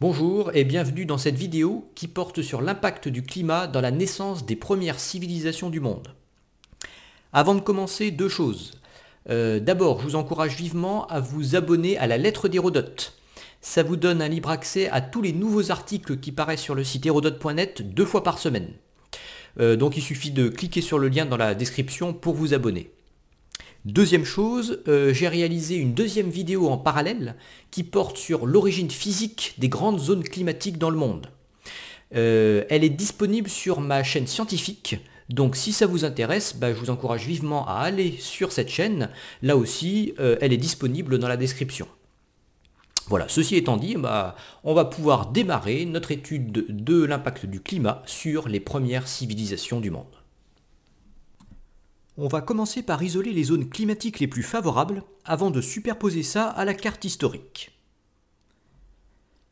Bonjour et bienvenue dans cette vidéo qui porte sur l'impact du climat dans la naissance des premières civilisations du monde. Avant de commencer, deux choses. Euh, d'abord, je vous encourage vivement à vous abonner à la lettre d'Hérodote. Ça vous donne un libre accès à tous les nouveaux articles qui paraissent sur le site hérodote.net deux fois par semaine. Euh, donc il suffit de cliquer sur le lien dans la description pour vous abonner. Deuxième chose, euh, j'ai réalisé une deuxième vidéo en parallèle qui porte sur l'origine physique des grandes zones climatiques dans le monde. Euh, elle est disponible sur ma chaîne scientifique, donc si ça vous intéresse, bah, je vous encourage vivement à aller sur cette chaîne. Là aussi, euh, elle est disponible dans la description. Voilà, ceci étant dit, bah, on va pouvoir démarrer notre étude de l'impact du climat sur les premières civilisations du monde on va commencer par isoler les zones climatiques les plus favorables avant de superposer ça à la carte historique.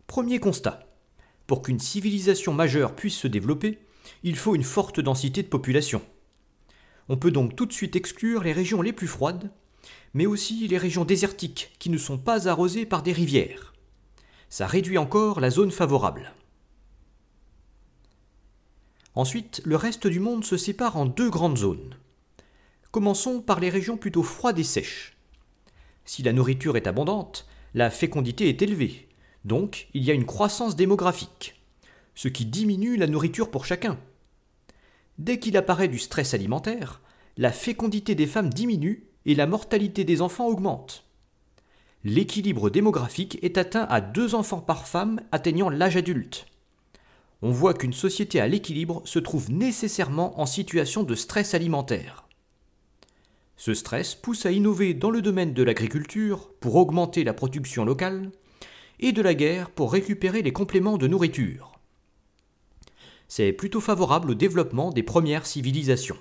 Premier constat. Pour qu'une civilisation majeure puisse se développer, il faut une forte densité de population. On peut donc tout de suite exclure les régions les plus froides, mais aussi les régions désertiques qui ne sont pas arrosées par des rivières. Ça réduit encore la zone favorable. Ensuite, le reste du monde se sépare en deux grandes zones. Commençons par les régions plutôt froides et sèches. Si la nourriture est abondante, la fécondité est élevée, donc il y a une croissance démographique, ce qui diminue la nourriture pour chacun. Dès qu'il apparaît du stress alimentaire, la fécondité des femmes diminue et la mortalité des enfants augmente. L'équilibre démographique est atteint à deux enfants par femme atteignant l'âge adulte. On voit qu'une société à l'équilibre se trouve nécessairement en situation de stress alimentaire. Ce stress pousse à innover dans le domaine de l'agriculture pour augmenter la production locale et de la guerre pour récupérer les compléments de nourriture. C'est plutôt favorable au développement des premières civilisations.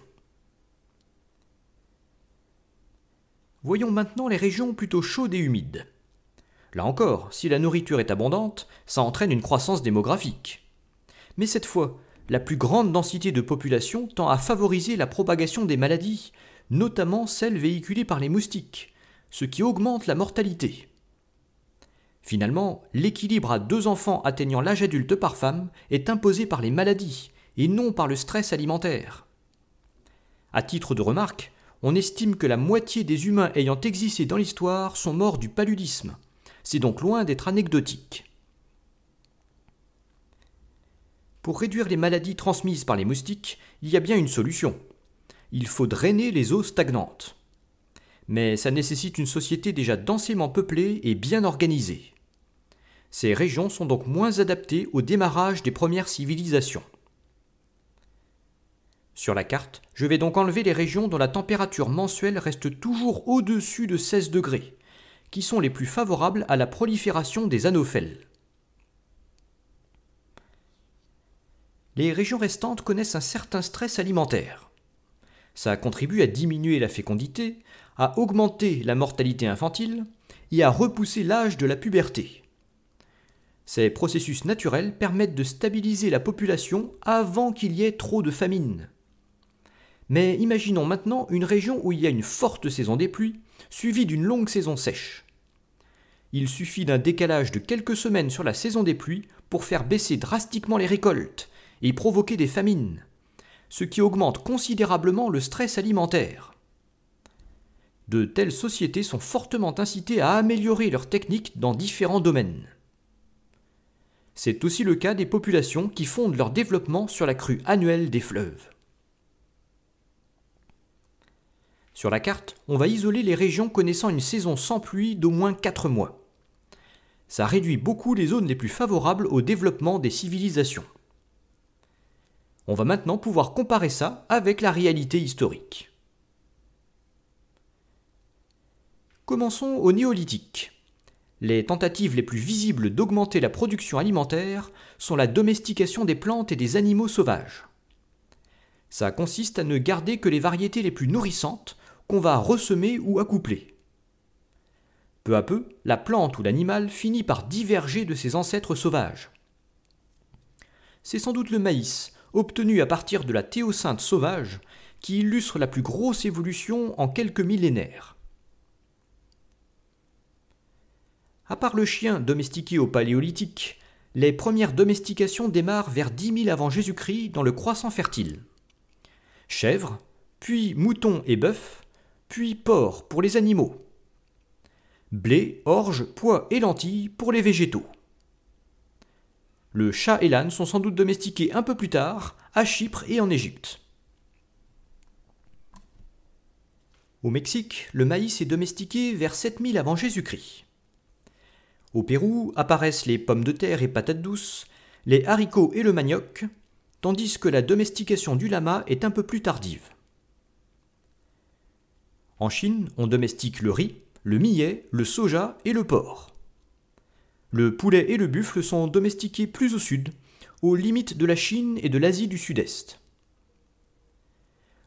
Voyons maintenant les régions plutôt chaudes et humides. Là encore, si la nourriture est abondante, ça entraîne une croissance démographique. Mais cette fois, la plus grande densité de population tend à favoriser la propagation des maladies notamment celles véhiculées par les moustiques, ce qui augmente la mortalité. Finalement, l'équilibre à deux enfants atteignant l'âge adulte par femme est imposé par les maladies et non par le stress alimentaire. À titre de remarque, on estime que la moitié des humains ayant existé dans l'histoire sont morts du paludisme. C'est donc loin d'être anecdotique. Pour réduire les maladies transmises par les moustiques, il y a bien une solution il faut drainer les eaux stagnantes. Mais ça nécessite une société déjà densément peuplée et bien organisée. Ces régions sont donc moins adaptées au démarrage des premières civilisations. Sur la carte, je vais donc enlever les régions dont la température mensuelle reste toujours au-dessus de 16 degrés, qui sont les plus favorables à la prolifération des anophèles. Les régions restantes connaissent un certain stress alimentaire. Ça contribue à diminuer la fécondité, à augmenter la mortalité infantile et à repousser l'âge de la puberté. Ces processus naturels permettent de stabiliser la population avant qu'il y ait trop de famine. Mais imaginons maintenant une région où il y a une forte saison des pluies, suivie d'une longue saison sèche. Il suffit d'un décalage de quelques semaines sur la saison des pluies pour faire baisser drastiquement les récoltes et provoquer des famines ce qui augmente considérablement le stress alimentaire. De telles sociétés sont fortement incitées à améliorer leurs techniques dans différents domaines. C'est aussi le cas des populations qui fondent leur développement sur la crue annuelle des fleuves. Sur la carte, on va isoler les régions connaissant une saison sans pluie d'au moins 4 mois. Ça réduit beaucoup les zones les plus favorables au développement des civilisations. On va maintenant pouvoir comparer ça avec la réalité historique. Commençons au néolithique. Les tentatives les plus visibles d'augmenter la production alimentaire sont la domestication des plantes et des animaux sauvages. Ça consiste à ne garder que les variétés les plus nourrissantes qu'on va ressemer ou accoupler. Peu à peu, la plante ou l'animal finit par diverger de ses ancêtres sauvages. C'est sans doute le maïs, obtenu à partir de la théosinte sauvage, qui illustre la plus grosse évolution en quelques millénaires. À part le chien domestiqué au Paléolithique, les premières domestications démarrent vers 10 000 avant Jésus-Christ dans le croissant fertile. Chèvres, puis moutons et bœufs, puis porcs pour les animaux. Blé, orge, pois et lentilles pour les végétaux. Le chat et l'âne sont sans doute domestiqués un peu plus tard, à Chypre et en Égypte. Au Mexique, le maïs est domestiqué vers 7000 avant Jésus-Christ. Au Pérou apparaissent les pommes de terre et patates douces, les haricots et le manioc, tandis que la domestication du lama est un peu plus tardive. En Chine, on domestique le riz, le millet, le soja et le porc. Le poulet et le buffle sont domestiqués plus au sud, aux limites de la Chine et de l'Asie du Sud-Est.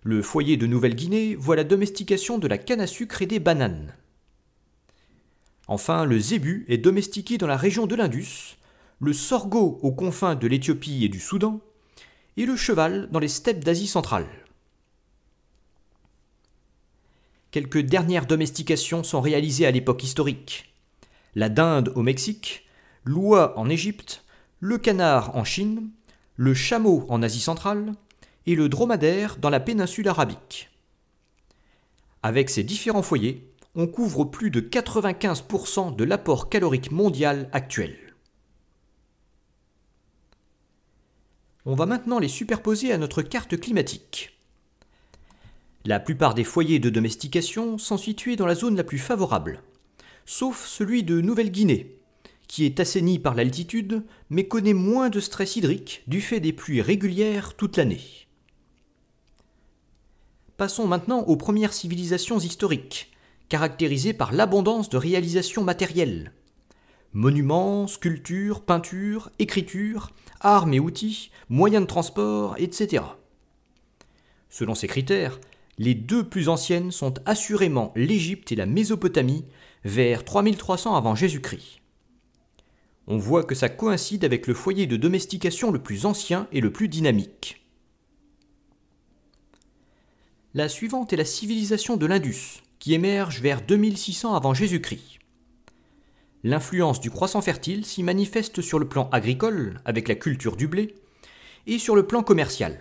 Le foyer de Nouvelle-Guinée voit la domestication de la canne à sucre et des bananes. Enfin, le zébu est domestiqué dans la région de l'Indus, le sorgho aux confins de l'Éthiopie et du Soudan, et le cheval dans les steppes d'Asie centrale. Quelques dernières domestications sont réalisées à l'époque historique la dinde au Mexique, l'oie en Égypte, le canard en Chine, le chameau en Asie centrale et le dromadaire dans la péninsule arabique. Avec ces différents foyers, on couvre plus de 95% de l'apport calorique mondial actuel. On va maintenant les superposer à notre carte climatique. La plupart des foyers de domestication sont situés dans la zone la plus favorable, sauf celui de Nouvelle-Guinée, qui est assaini par l'altitude, mais connaît moins de stress hydrique du fait des pluies régulières toute l'année. Passons maintenant aux premières civilisations historiques, caractérisées par l'abondance de réalisations matérielles. Monuments, sculptures, peintures, écritures, armes et outils, moyens de transport, etc. Selon ces critères, les deux plus anciennes sont assurément l'Égypte et la Mésopotamie, vers 3300 avant Jésus-Christ. On voit que ça coïncide avec le foyer de domestication le plus ancien et le plus dynamique. La suivante est la civilisation de l'Indus, qui émerge vers 2600 avant Jésus-Christ. L'influence du croissant fertile s'y manifeste sur le plan agricole, avec la culture du blé, et sur le plan commercial.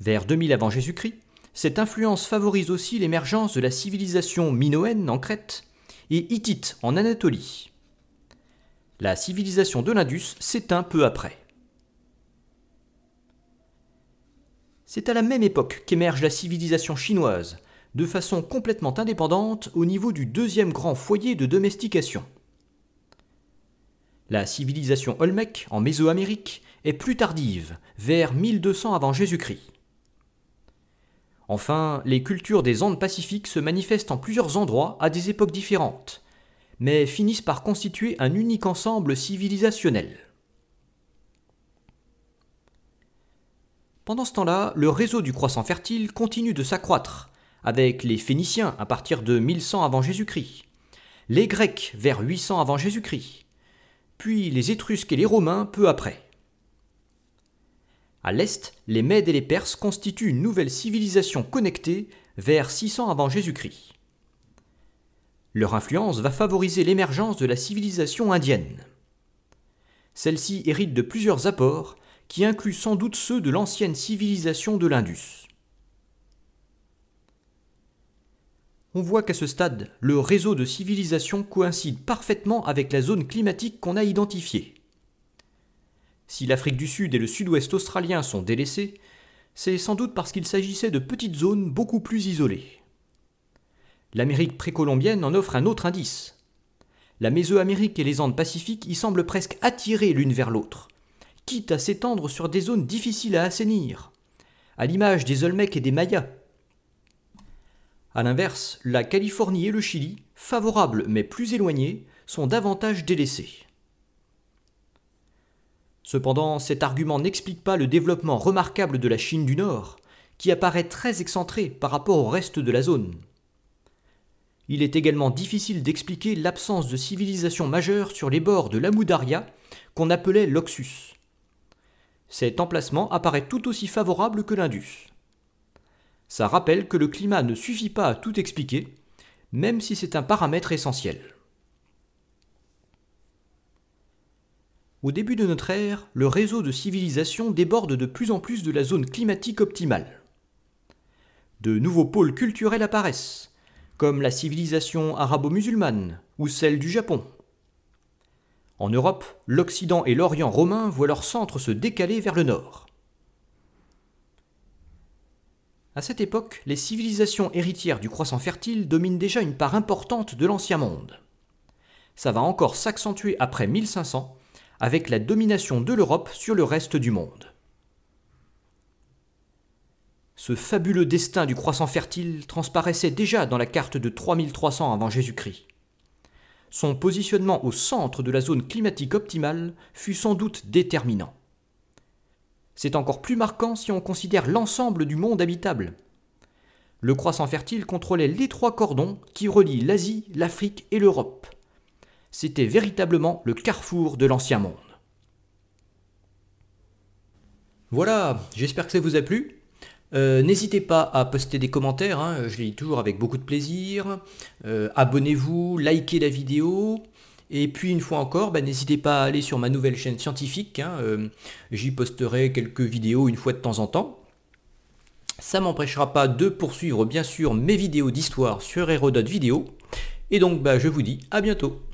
Vers 2000 avant Jésus-Christ, cette influence favorise aussi l'émergence de la civilisation minoenne en Crète et hittite en Anatolie. La civilisation de l'Indus s'éteint peu après. C'est à la même époque qu'émerge la civilisation chinoise, de façon complètement indépendante au niveau du deuxième grand foyer de domestication. La civilisation olmèque en Mésoamérique est plus tardive, vers 1200 avant Jésus-Christ. Enfin, les cultures des Andes pacifiques se manifestent en plusieurs endroits à des époques différentes, mais finissent par constituer un unique ensemble civilisationnel. Pendant ce temps-là, le réseau du croissant fertile continue de s'accroître, avec les Phéniciens à partir de 1100 avant Jésus-Christ, les Grecs vers 800 avant Jésus-Christ, puis les Étrusques et les Romains peu après. À l'est, les Mèdes et les Perses constituent une nouvelle civilisation connectée vers 600 avant Jésus-Christ. Leur influence va favoriser l'émergence de la civilisation indienne. Celle-ci hérite de plusieurs apports qui incluent sans doute ceux de l'ancienne civilisation de l'Indus. On voit qu'à ce stade, le réseau de civilisations coïncide parfaitement avec la zone climatique qu'on a identifiée. Si l'Afrique du Sud et le sud-ouest australien sont délaissés, c'est sans doute parce qu'il s'agissait de petites zones beaucoup plus isolées. L'Amérique précolombienne en offre un autre indice. La Mésoamérique et les Andes pacifiques y semblent presque attirées l'une vers l'autre, quitte à s'étendre sur des zones difficiles à assainir, à l'image des Olmecs et des Mayas. A l'inverse, la Californie et le Chili, favorables mais plus éloignés, sont davantage délaissés. Cependant, cet argument n'explique pas le développement remarquable de la Chine du Nord, qui apparaît très excentré par rapport au reste de la zone. Il est également difficile d'expliquer l'absence de civilisation majeure sur les bords de l'Amoudaria qu'on appelait l'Oxus. Cet emplacement apparaît tout aussi favorable que l'Indus. Ça rappelle que le climat ne suffit pas à tout expliquer, même si c'est un paramètre essentiel. Au début de notre ère, le réseau de civilisations déborde de plus en plus de la zone climatique optimale. De nouveaux pôles culturels apparaissent, comme la civilisation arabo-musulmane ou celle du Japon. En Europe, l'Occident et l'Orient romain voient leur centre se décaler vers le nord. À cette époque, les civilisations héritières du croissant fertile dominent déjà une part importante de l'Ancien Monde. Ça va encore s'accentuer après 1500 avec la domination de l'Europe sur le reste du monde. Ce fabuleux destin du croissant fertile transparaissait déjà dans la carte de 3300 avant Jésus-Christ. Son positionnement au centre de la zone climatique optimale fut sans doute déterminant. C'est encore plus marquant si on considère l'ensemble du monde habitable. Le croissant fertile contrôlait trois cordons qui relient l'Asie, l'Afrique et l'Europe c'était véritablement le carrefour de l'ancien monde. Voilà, j'espère que ça vous a plu. Euh, n'hésitez pas à poster des commentaires, hein. je les lis toujours avec beaucoup de plaisir. Euh, abonnez-vous, likez la vidéo. Et puis une fois encore, bah, n'hésitez pas à aller sur ma nouvelle chaîne scientifique. Hein. Euh, j'y posterai quelques vidéos une fois de temps en temps. Ça m'empêchera pas de poursuivre bien sûr mes vidéos d'histoire sur Hérodote Vidéo. Et donc bah, je vous dis à bientôt.